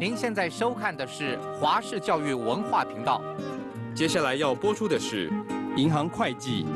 您现在收看的是华视教育文化频道，接下来要播出的是银行会计。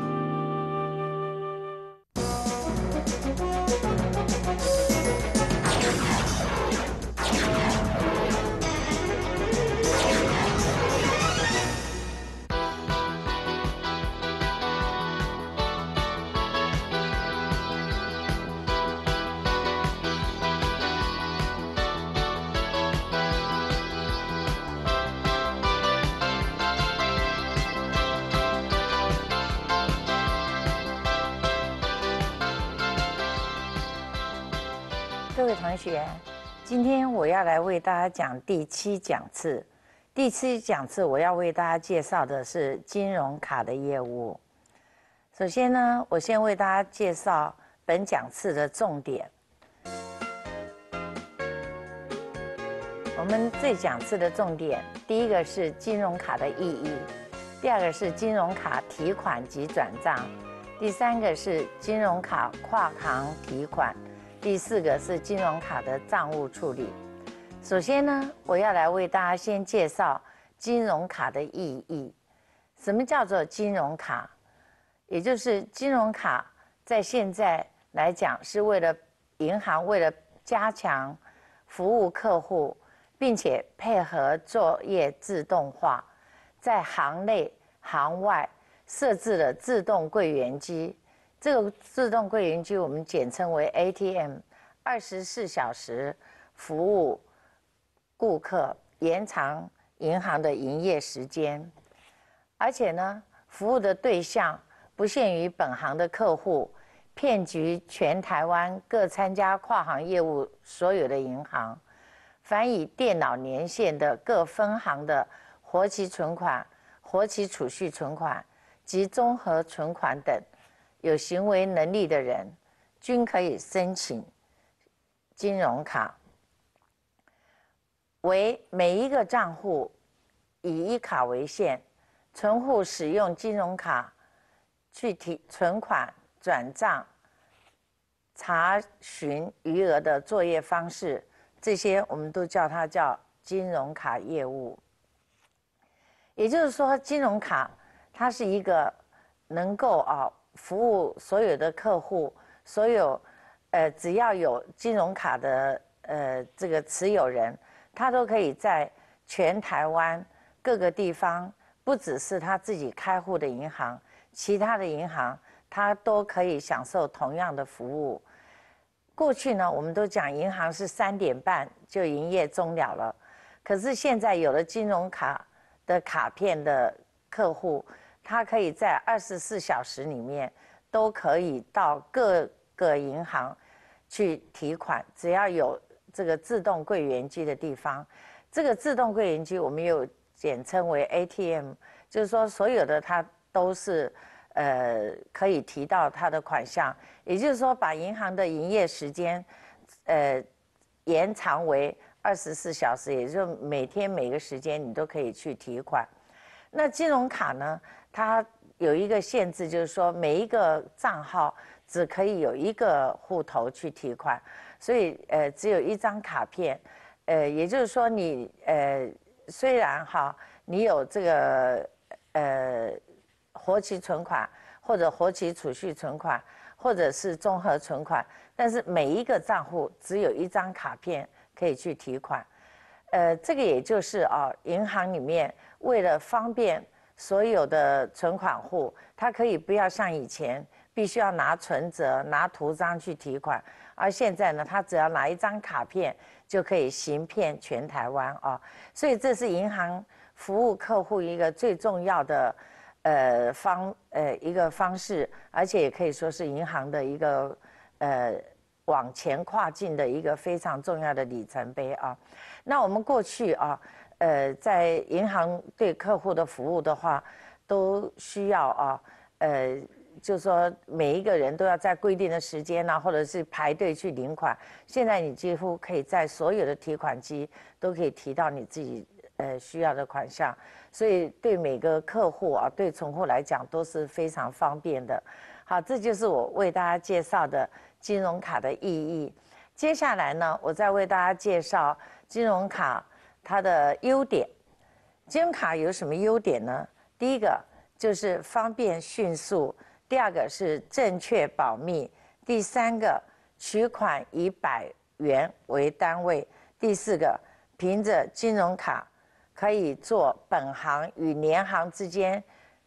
为大家讲第七讲次。第七讲次，我要为大家介绍的是金融卡的业务。首先呢，我先为大家介绍本讲次的重点。我们这讲次的重点，第一个是金融卡的意义；第二个是金融卡提款及转账；第三个是金融卡跨行提款；第四个是金融卡的账务处理。首先呢，我要来为大家先介绍金融卡的意义。什么叫做金融卡？也就是金融卡在现在来讲，是为了银行为了加强服务客户，并且配合作业自动化，在行内行外设置了自动柜员机。这个自动柜员机我们简称为 ATM，二十四小时服务。顾客延长银行的营业时间，而且呢，服务的对象不限于本行的客户，遍及全台湾各参加跨行业务所有的银行，凡以电脑连线的各分行的活期存款、活期储蓄存款及综合存款等，有行为能力的人，均可以申请金融卡。为每一个账户，以一卡为限，存户使用金融卡去提存款、转账、查询余额的作业方式，这些我们都叫它叫金融卡业务。也就是说，金融卡它是一个能够啊服务所有的客户，所有呃只要有金融卡的呃这个持有人。他都可以在全台湾各个地方，不只是他自己开户的银行，其他的银行他都可以享受同样的服务。过去呢，我们都讲银行是三点半就营业终了了，可是现在有了金融卡的卡片的客户，他可以在二十四小时里面都可以到各个银行去提款，只要有。这个自动柜员机的地方，这个自动柜员机我们又简称为 ATM，就是说所有的它都是，呃，可以提到它的款项，也就是说把银行的营业时间，呃，延长为二十四小时，也就是每天每个时间你都可以去提款。那金融卡呢，它有一个限制，就是说每一个账号只可以有一个户头去提款。所以，呃，只有一张卡片，呃，也就是说，你，呃，虽然哈，你有这个，呃，活期存款，或者活期储蓄存款，或者是综合存款，但是每一个账户只有一张卡片可以去提款，呃，这个也就是啊，银行里面为了方便所有的存款户，他可以不要像以前必须要拿存折、拿图章去提款。而现在呢，他只要拿一张卡片就可以行骗全台湾啊，所以这是银行服务客户一个最重要的，呃方呃一个方式，而且也可以说是银行的一个呃往前跨境的一个非常重要的里程碑啊。那我们过去啊，呃，在银行对客户的服务的话，都需要啊，呃。就是说，每一个人都要在规定的时间呢，或者是排队去领款。现在你几乎可以在所有的提款机都可以提到你自己呃需要的款项，所以对每个客户啊，对存户来讲都是非常方便的。好，这就是我为大家介绍的金融卡的意义。接下来呢，我再为大家介绍金融卡它的优点。金融卡有什么优点呢？第一个就是方便迅速。第二个是正确保密，第三个取款以百元为单位，第四个凭着金融卡可以做本行与联行之间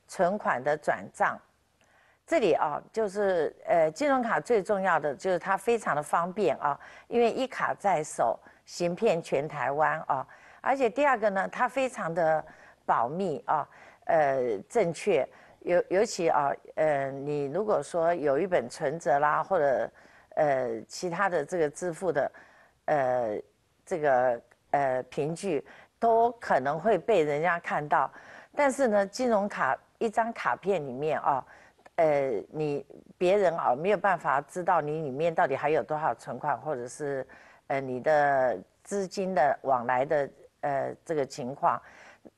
存款的转账。这里啊，就是呃，金融卡最重要的就是它非常的方便啊，因为一卡在手，行骗全台湾啊。而且第二个呢，它非常的保密啊，呃，正确。尤尤其啊，呃，你如果说有一本存折啦，或者呃其他的这个支付的，呃，这个呃凭据，都可能会被人家看到。但是呢，金融卡一张卡片里面啊，呃，你别人啊没有办法知道你里面到底还有多少存款，或者是呃你的资金的往来的呃这个情况。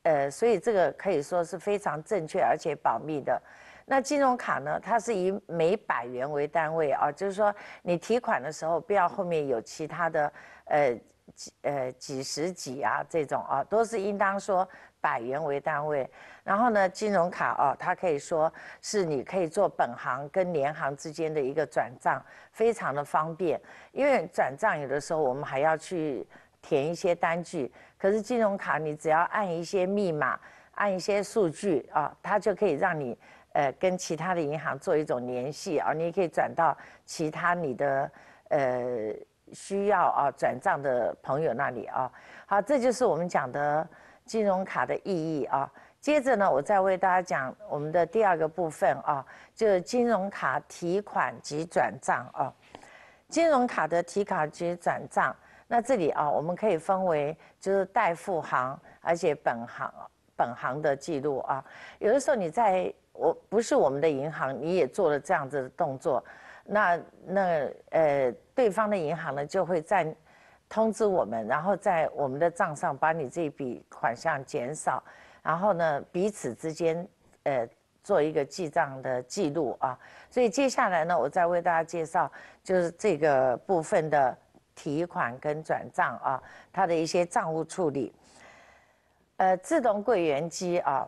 呃，所以这个可以说是非常正确而且保密的。那金融卡呢，它是以每百元为单位啊，就是说你提款的时候不要后面有其他的呃几呃几十几啊这种啊，都是应当说百元为单位。然后呢，金融卡哦，它可以说是你可以做本行跟联行之间的一个转账，非常的方便。因为转账有的时候我们还要去。填一些单据，可是金融卡你只要按一些密码，按一些数据啊，它就可以让你呃跟其他的银行做一种联系啊，你也可以转到其他你的呃需要啊转账的朋友那里啊。好，这就是我们讲的金融卡的意义啊。接着呢，我再为大家讲我们的第二个部分啊，就是金融卡提款及转账啊，金融卡的提卡及转账。那这里啊，我们可以分为就是代付行，而且本行本行的记录啊。有的时候你在我不是我们的银行，你也做了这样子的动作，那那呃对方的银行呢就会在通知我们，然后在我们的账上把你这笔款项减少，然后呢彼此之间呃做一个记账的记录啊。所以接下来呢，我再为大家介绍就是这个部分的。提款跟转账啊，它的一些账务处理。呃，自动柜员机啊，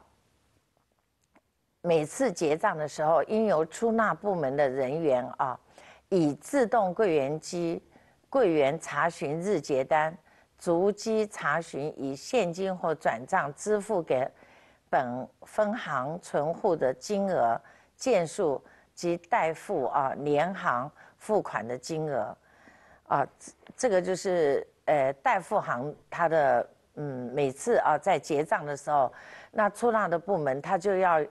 每次结账的时候，应由出纳部门的人员啊，以自动柜员机柜员查询日结单，逐机查询以现金或转账支付给本分行存户的金额、件数及代付啊联行付款的金额。啊，这这个就是呃，代付行他的嗯，每次啊在结账的时候，那出纳的部门他就要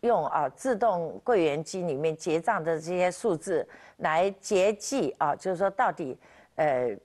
用啊自动柜员机里面结账的这些数字来结计啊，就是说到底呃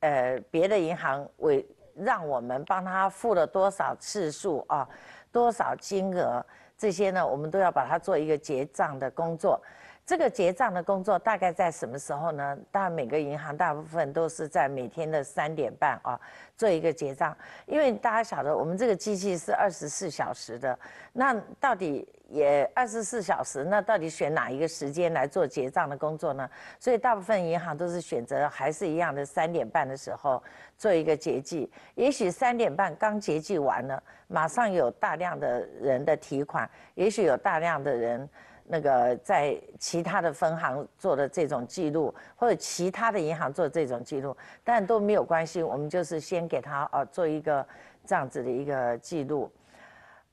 呃别的银行为让我们帮他付了多少次数啊，多少金额这些呢，我们都要把它做一个结账的工作。这个结账的工作大概在什么时候呢？当然，每个银行大部分都是在每天的三点半啊做一个结账，因为大家晓得我们这个机器是二十四小时的，那到底也二十四小时，那到底选哪一个时间来做结账的工作呢？所以大部分银行都是选择还是一样的三点半的时候做一个结计，也许三点半刚结计完了，马上有大量的人的提款，也许有大量的人。那个在其他的分行做的这种记录，或者其他的银行做这种记录，但都没有关系，我们就是先给他啊做一个这样子的一个记录。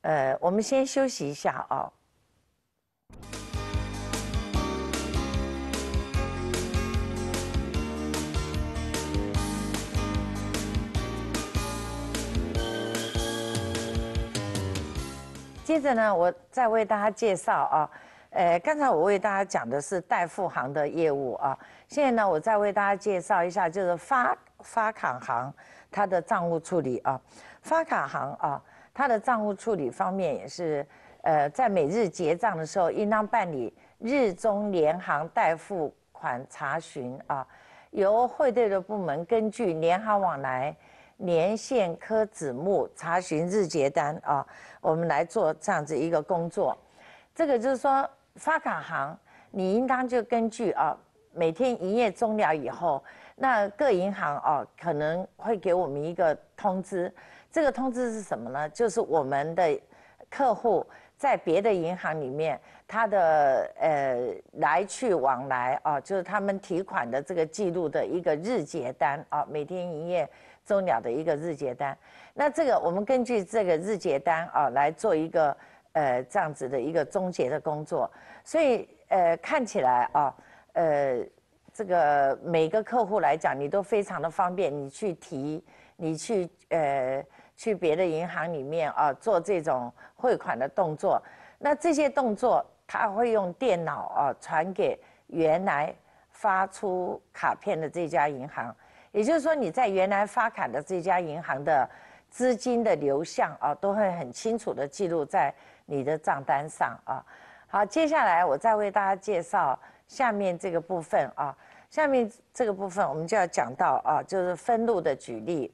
呃，我们先休息一下啊。接着呢，我再为大家介绍啊。呃，刚才我为大家讲的是代付行的业务啊，现在呢，我再为大家介绍一下，就是发发卡行它的账务处理啊。发卡行啊，它的账务处理方面也是，呃，在每日结账的时候，应当办理日中联行代付款查询啊，由汇兑的部门根据联行往来、年线科子目查询日结单啊，我们来做这样子一个工作。这个就是说。发卡行，你应当就根据啊，每天营业终了以后，那各银行哦可能会给我们一个通知。这个通知是什么呢？就是我们的客户在别的银行里面，他的呃来去往来啊，就是他们提款的这个记录的一个日结单啊，每天营业终了的一个日结单。那这个我们根据这个日结单啊来做一个。呃，这样子的一个终结的工作，所以呃看起来啊，呃，这个每个客户来讲，你都非常的方便，你去提，你去呃去别的银行里面啊做这种汇款的动作，那这些动作他会用电脑啊传给原来发出卡片的这家银行，也就是说你在原来发卡的这家银行的资金的流向啊都会很清楚的记录在。你的账单上啊，好，接下来我再为大家介绍下面这个部分啊。下面这个部分我们就要讲到啊，就是分录的举例。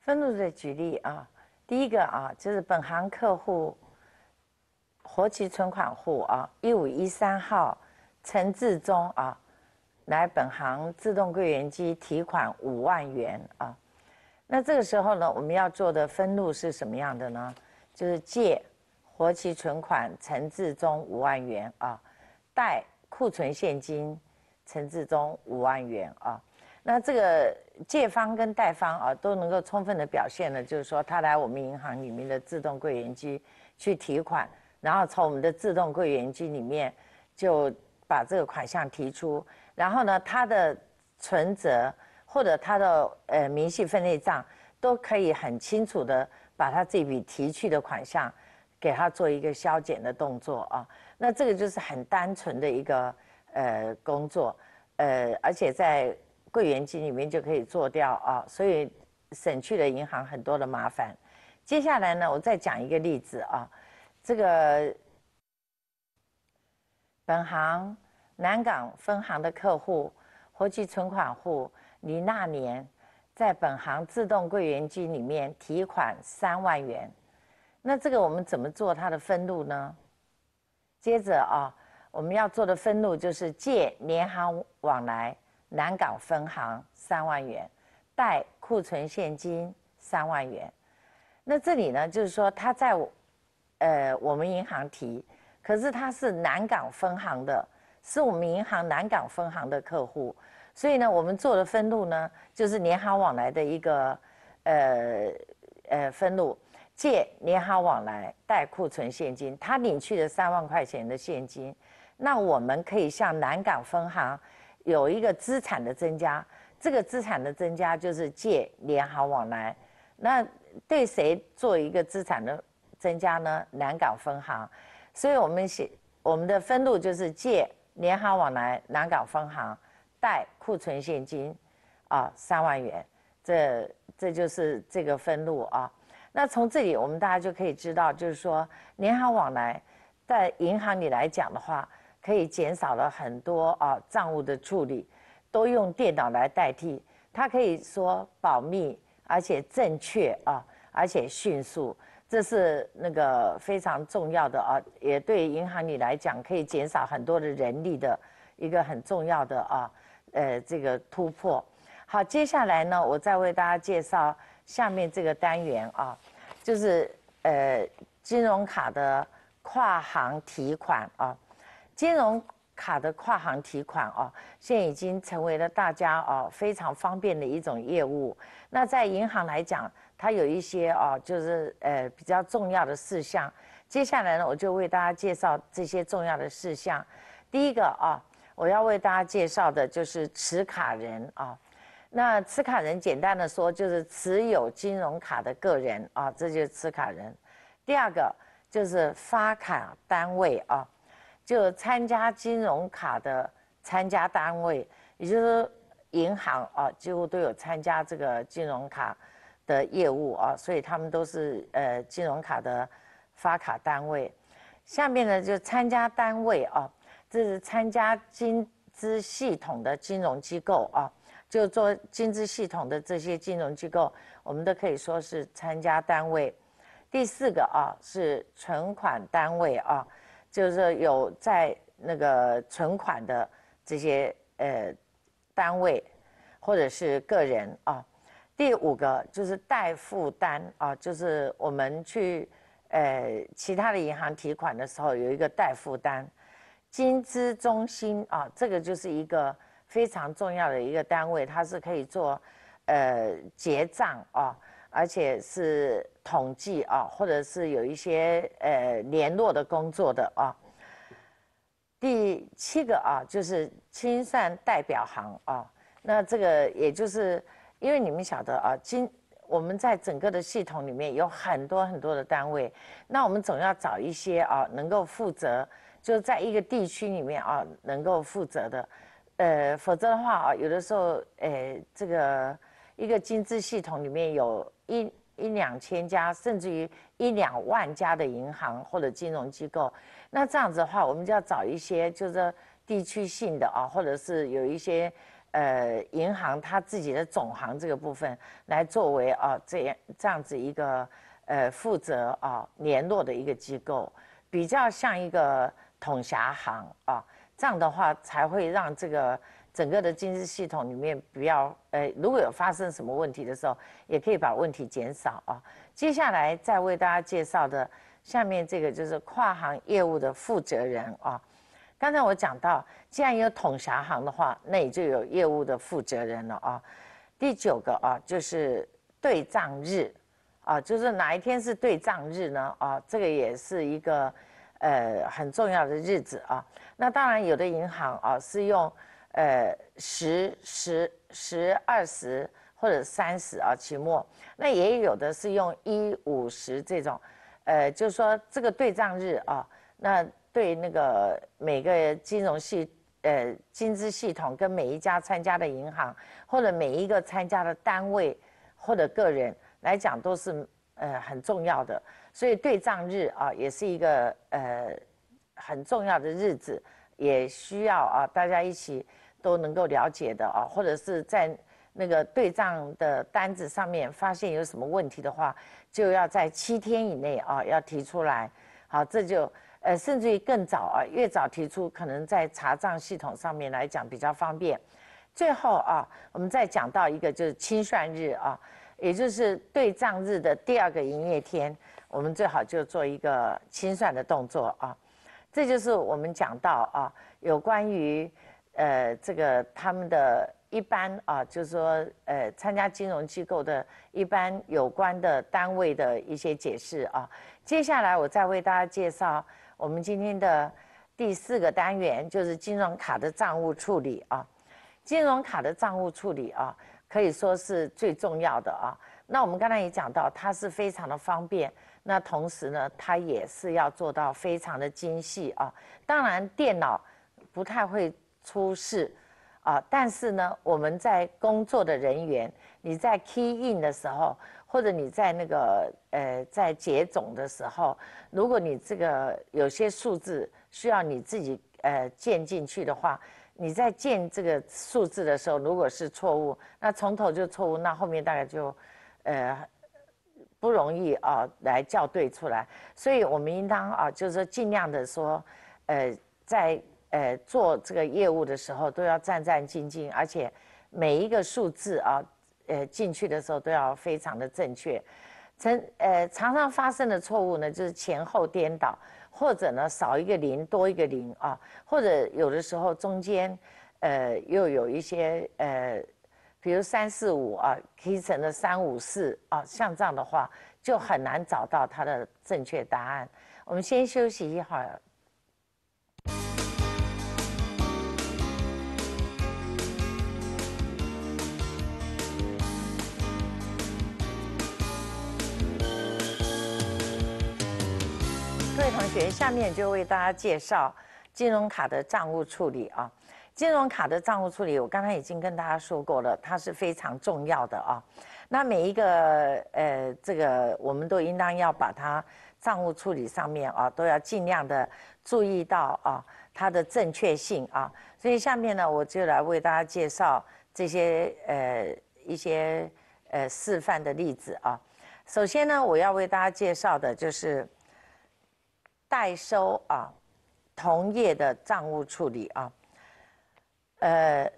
分录的举例啊，第一个啊，就是本行客户活期存款户啊，一五一三号陈志忠啊，来本行自动柜员机提款五万元啊。那这个时候呢，我们要做的分录是什么样的呢？就是借活期存款陈志忠五万元啊，贷库存现金陈志忠五万元啊。那这个借方跟贷方啊，都能够充分的表现了，就是说他来我们银行里面的自动柜员机去提款，然后从我们的自动柜员机里面就把这个款项提出，然后呢，他的存折或者他的呃明细分类账都可以很清楚的。把他这笔提取的款项，给他做一个消减的动作啊，那这个就是很单纯的一个呃工作，呃，而且在柜员机里面就可以做掉啊，所以省去了银行很多的麻烦。接下来呢，我再讲一个例子啊，这个本行南港分行的客户活期存款户李娜年。在本行自动柜员机里面提款三万元，那这个我们怎么做它的分录呢？接着啊，我们要做的分录就是借“联行往来”南港分行三万元，贷“库存现金”三万元。那这里呢，就是说他在呃我们银行提，可是他是南港分行的，是我们银行南港分行的客户。所以呢，我们做的分路呢，就是银行往来的一个，呃，呃，分路，借银行往来，贷库存现金。他领去的三万块钱的现金，那我们可以向南港分行有一个资产的增加，这个资产的增加就是借银行往来，那对谁做一个资产的增加呢？南港分行。所以，我们写我们的分路就是借银行往来，南港分行。贷库存现金，啊三万元，这这就是这个分录啊。那从这里我们大家就可以知道，就是说银行往来，在银行里来讲的话，可以减少了很多啊账务的处理，都用电脑来代替，它可以说保密，而且正确啊，而且迅速，这是那个非常重要的啊，也对银行里来讲可以减少很多的人力的一个很重要的啊。呃，这个突破，好，接下来呢，我再为大家介绍下面这个单元啊，就是呃，金融卡的跨行提款啊，金融卡的跨行提款啊，现在已经成为了大家哦非常方便的一种业务。那在银行来讲，它有一些哦，就是呃比较重要的事项。接下来呢，我就为大家介绍这些重要的事项。第一个啊。我要为大家介绍的就是持卡人啊，那持卡人简单的说就是持有金融卡的个人啊，这就是持卡人。第二个就是发卡单位啊，就参加金融卡的参加单位，也就是说银行啊，几乎都有参加这个金融卡的业务啊，所以他们都是呃金融卡的发卡单位。下面呢就参加单位啊。这是参加金资系统的金融机构啊，就做金资系统的这些金融机构，我们都可以说是参加单位。第四个啊是存款单位啊，就是有在那个存款的这些呃单位或者是个人啊。第五个就是代付单啊，就是我们去呃其他的银行提款的时候有一个代付单。金资中心啊，这个就是一个非常重要的一个单位，它是可以做，呃，结账啊，而且是统计啊，或者是有一些呃联络的工作的啊。第七个啊，就是清算代表行啊，那这个也就是因为你们晓得啊，金我们在整个的系统里面有很多很多的单位，那我们总要找一些啊能够负责。就在一个地区里面啊，能够负责的，呃，否则的话啊，有的时候，呃，这个一个金融系统里面有一一两千家，甚至于一两万家的银行或者金融机构，那这样子的话，我们就要找一些就是地区性的啊，或者是有一些呃银行它自己的总行这个部分来作为啊这样这样子一个呃负责啊联络的一个机构，比较像一个。统辖行啊，这样的话才会让这个整个的经济系统里面不要呃，如果有发生什么问题的时候，也可以把问题减少啊。接下来再为大家介绍的下面这个就是跨行业务的负责人啊。刚才我讲到，既然有统辖行的话，那也就有业务的负责人了啊。第九个啊，就是对账日啊，就是哪一天是对账日呢？啊，这个也是一个。呃，很重要的日子啊，那当然有的银行啊是用，呃，十十十二十或者三十啊期末，那也有的是用一五十这种，呃，就是说这个对账日啊，那对那个每个金融系呃金资系统跟每一家参加的银行或者每一个参加的单位或者个人来讲都是。呃，很重要的，所以对账日啊，也是一个呃很重要的日子，也需要啊大家一起都能够了解的啊，或者是在那个对账的单子上面发现有什么问题的话，就要在七天以内啊要提出来，好，这就呃，甚至于更早啊，越早提出，可能在查账系统上面来讲比较方便。最后啊，我们再讲到一个就是清算日啊。也就是对账日的第二个营业天，我们最好就做一个清算的动作啊。这就是我们讲到啊，有关于，呃，这个他们的一般啊，就是说，呃，参加金融机构的一般有关的单位的一些解释啊。接下来我再为大家介绍我们今天的第四个单元，就是金融卡的账务处理啊，金融卡的账务处理啊。可以说是最重要的啊。那我们刚才也讲到，它是非常的方便。那同时呢，它也是要做到非常的精细啊。当然，电脑不太会出事啊，但是呢，我们在工作的人员，你在 key in 的时候，或者你在那个呃，在结种的时候，如果你这个有些数字需要你自己呃建进去的话，你在建这个数字的时候，如果是错误，那从头就错误，那后面大概就，呃，不容易啊来校对出来。所以我们应当啊，就是说尽量的说，呃，在呃做这个业务的时候都要战战兢兢，而且每一个数字啊，呃进去的时候都要非常的正确。常呃常常发生的错误呢，就是前后颠倒。或者呢，少一个零，多一个零啊，或者有的时候中间，呃，又有一些呃，比如三四五啊，可以成了三五四啊，像这样的话就很难找到它的正确答案。我们先休息一会儿。下面就为大家介绍金融卡的账务处理啊。金融卡的账务处理，我刚才已经跟大家说过了，它是非常重要的啊。那每一个呃，这个我们都应当要把它账务处理上面啊，都要尽量的注意到啊，它的正确性啊。所以下面呢，我就来为大家介绍这些呃一些呃示范的例子啊。首先呢，我要为大家介绍的就是。代收啊，同业的账务处理啊，呃，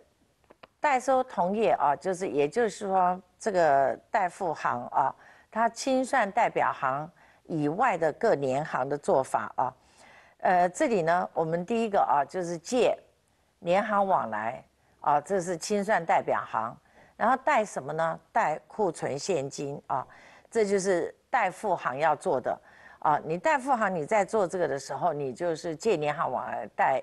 代收同业啊，就是也就是说这个代付行啊，它清算代表行以外的各联行的做法啊，呃，这里呢，我们第一个啊就是借，联行往来啊，这是清算代表行，然后贷什么呢？贷库存现金啊，这就是代付行要做的。啊，你贷富行你在做这个的时候，你就是借银行往贷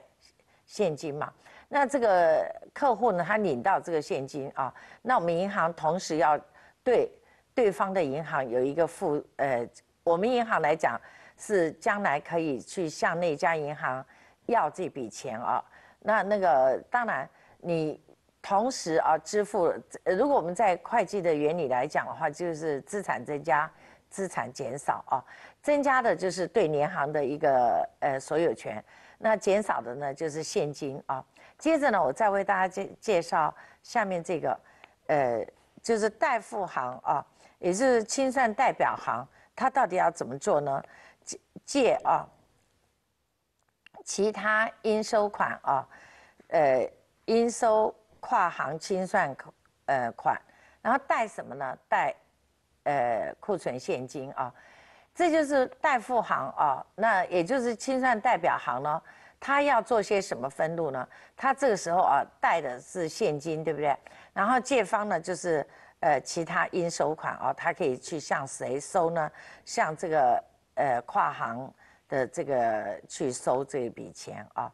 现金嘛。那这个客户呢，他领到这个现金啊，那我们银行同时要对对方的银行有一个付，呃，我们银行来讲是将来可以去向那家银行要这笔钱啊。那那个当然，你同时啊支付，如果我们在会计的原理来讲的话，就是资产增加。资产减少啊，增加的就是对联行的一个呃所有权，那减少的呢就是现金啊。接着呢，我再为大家介介绍下面这个，呃，就是代付行啊，也是清算代表行，它到底要怎么做呢？借借啊，其他应收款啊，呃，应收跨行清算呃款，然后贷什么呢？贷。呃，库存现金啊，这就是代付行啊，那也就是清算代表行呢，他要做些什么分录呢？他这个时候啊，贷的是现金，对不对？然后借方呢，就是呃其他应收款啊，他可以去向谁收呢？向这个呃跨行的这个去收这笔钱啊。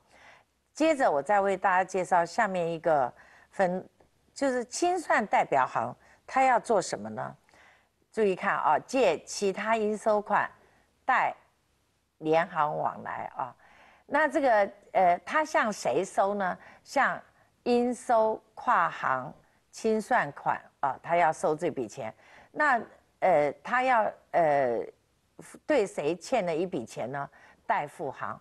接着我再为大家介绍下面一个分，就是清算代表行他要做什么呢？注意看啊，借其他应收款，贷，联行往来啊。那这个呃，他向谁收呢？向应收跨行清算款啊，他要收这笔钱。那呃，他要呃，对谁欠了一笔钱呢？代付行。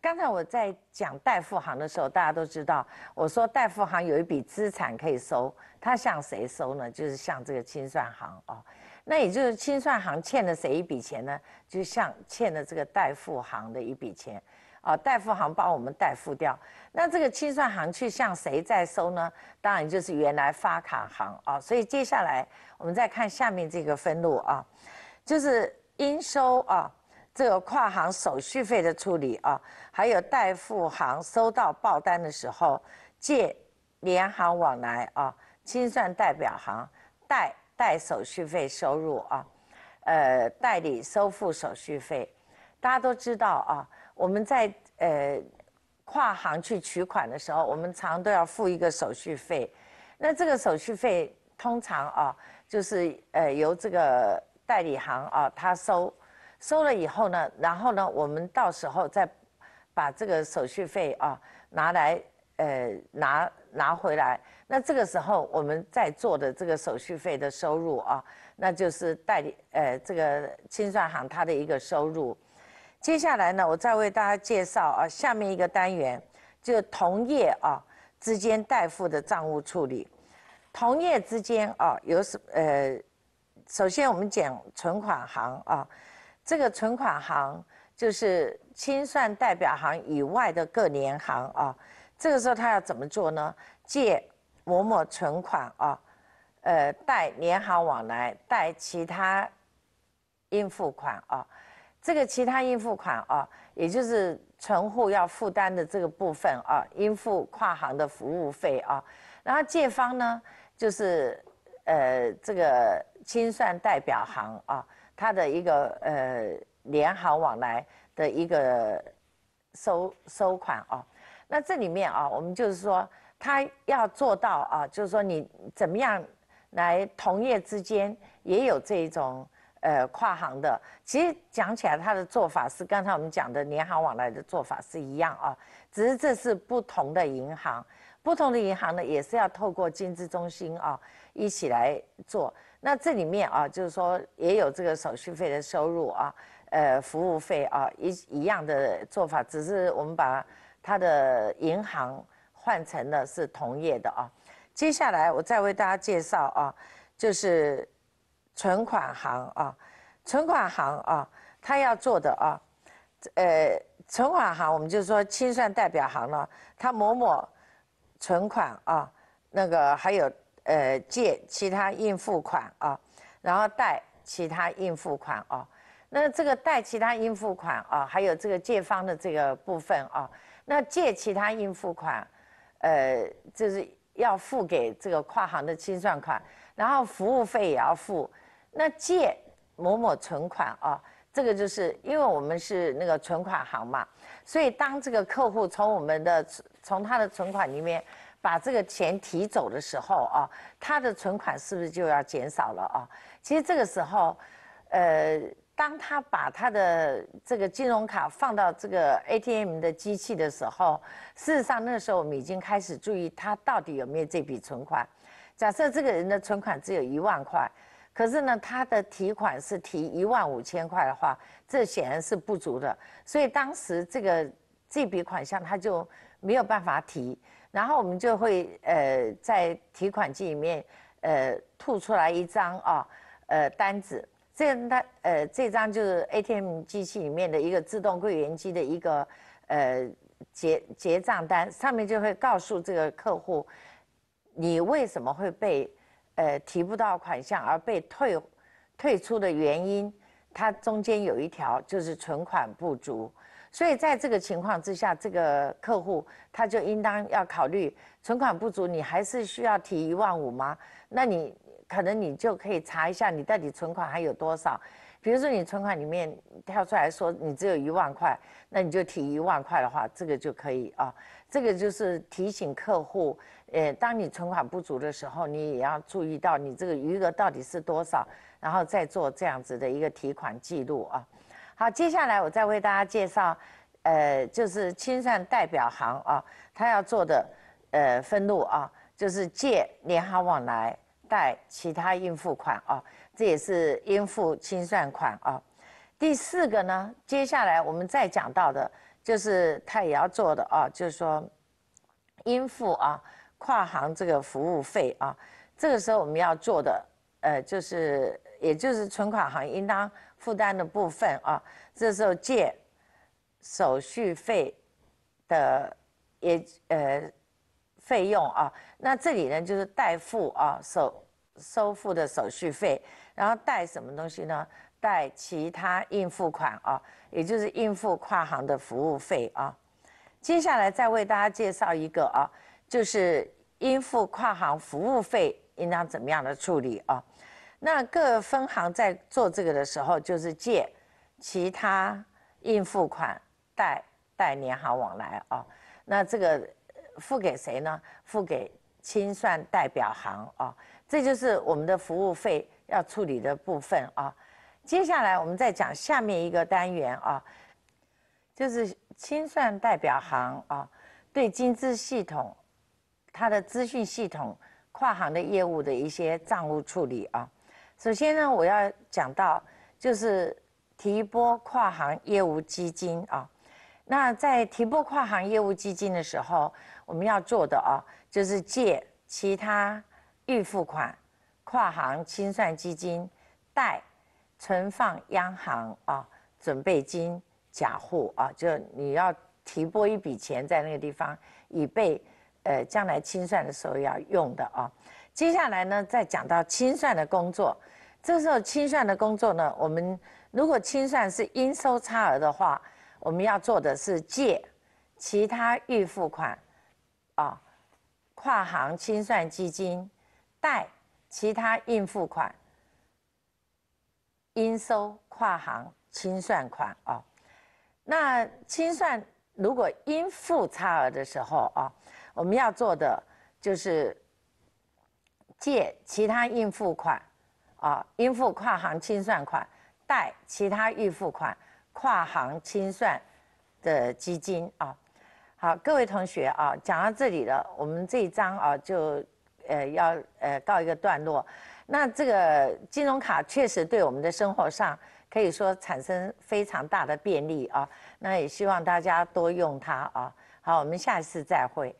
刚才我在讲代付行的时候，大家都知道，我说代付行有一笔资产可以收，他向谁收呢？就是向这个清算行啊。那也就是清算行欠了谁一笔钱呢？就像欠了这个代付行的一笔钱，啊，代付行帮我们代付掉。那这个清算行去向谁在收呢？当然就是原来发卡行啊。所以接下来我们再看下面这个分录啊，就是应收啊，这个跨行手续费的处理啊，还有代付行收到报单的时候借联行往来啊，清算代表行代。代手续费收入啊，呃，代理收付手续费，大家都知道啊，我们在呃跨行去取款的时候，我们常都要付一个手续费，那这个手续费通常啊，就是呃由这个代理行啊他收，收了以后呢，然后呢，我们到时候再把这个手续费啊拿来。呃，拿拿回来，那这个时候我们在做的这个手续费的收入啊，那就是代理呃这个清算行它的一个收入。接下来呢，我再为大家介绍啊，下面一个单元就同业啊之间代付的账务处理。同业之间啊，有什呃，首先我们讲存款行啊，这个存款行就是清算代表行以外的各年行啊。这个时候他要怎么做呢？借某某存款啊，呃，贷联行往来，贷其他应付款啊。这个其他应付款啊，也就是存户要负担的这个部分啊，应付跨行的服务费啊。然后借方呢，就是呃这个清算代表行啊，它的一个呃联行往来的一个收收款啊。那这里面啊，我们就是说，他要做到啊，就是说你怎么样来同业之间也有这一种呃跨行的。其实讲起来，他的做法是刚才我们讲的联行往来的做法是一样啊，只是这是不同的银行，不同的银行呢也是要透过金资中心啊一起来做。那这里面啊，就是说也有这个手续费的收入啊，呃服务费啊一一样的做法，只是我们把。他的银行换成了是同业的啊。接下来我再为大家介绍啊，就是存款行啊，存款行啊，他要做的啊，呃，存款行我们就说清算代表行了。他某某存款啊，那个还有呃借其他应付款啊，然后贷其他应付款啊。那这个贷其他应付款啊，还有这个借方的这个部分啊。那借其他应付款，呃，就是要付给这个跨行的清算款，然后服务费也要付。那借某某存款啊，这个就是因为我们是那个存款行嘛，所以当这个客户从我们的从他的存款里面把这个钱提走的时候啊，他的存款是不是就要减少了啊？其实这个时候，呃。当他把他的这个金融卡放到这个 ATM 的机器的时候，事实上那时候我们已经开始注意他到底有没有这笔存款。假设这个人的存款只有一万块，可是呢他的提款是提一万五千块的话，这显然是不足的。所以当时这个这笔款项他就没有办法提，然后我们就会呃在提款机里面呃吐出来一张啊呃单子。这它呃，这张就是 ATM 机器里面的一个自动柜员机的一个呃结结账单，上面就会告诉这个客户，你为什么会被呃提不到款项而被退退出的原因，它中间有一条就是存款不足，所以在这个情况之下，这个客户他就应当要考虑存款不足，你还是需要提一万五吗？那你。可能你就可以查一下你到底存款还有多少。比如说你存款里面跳出来说你只有一万块，那你就提一万块的话，这个就可以啊。这个就是提醒客户，呃，当你存款不足的时候，你也要注意到你这个余额到底是多少，然后再做这样子的一个提款记录啊。好，接下来我再为大家介绍，呃，就是清算代表行啊，他要做的呃分录啊，就是借银行往来。贷其他应付款啊，这也是应付清算款啊。第四个呢，接下来我们再讲到的就是他也要做的啊，就是说应付啊跨行这个服务费啊。这个时候我们要做的，呃，就是也就是存款行应当负担的部分啊。这时候借手续费的也呃。费用啊，那这里呢就是代付啊收收付的手续费，然后代什么东西呢？代其他应付款啊，也就是应付跨行的服务费啊。接下来再为大家介绍一个啊，就是应付跨行服务费应当怎么样的处理啊？那各分行在做这个的时候，就是借其他应付款代代联行往来啊，那这个。付给谁呢？付给清算代表行啊，这就是我们的服务费要处理的部分啊。接下来我们再讲下面一个单元啊，就是清算代表行啊对金资系统，它的资讯系统跨行的业务的一些账务处理啊。首先呢，我要讲到就是提拨跨行业务基金啊。那在提拨跨行业务基金的时候，我们要做的啊，就是借其他预付款、跨行清算基金、贷存放央行啊准备金假户啊，就你要提拨一笔钱在那个地方，以备呃将来清算的时候要用的啊。接下来呢，再讲到清算的工作，这时候清算的工作呢，我们如果清算是应收差额的话。我们要做的是借其他预付款，啊，跨行清算基金，贷其他应付款，应收跨行清算款啊。那清算如果应付差额的时候啊，我们要做的就是借其他应付款，啊，应付跨行清算款，贷其他预付款。跨行清算的基金啊，好，各位同学啊，讲到这里了，我们这一章啊就呃要呃告一个段落。那这个金融卡确实对我们的生活上可以说产生非常大的便利啊，那也希望大家多用它啊。好，我们下一次再会。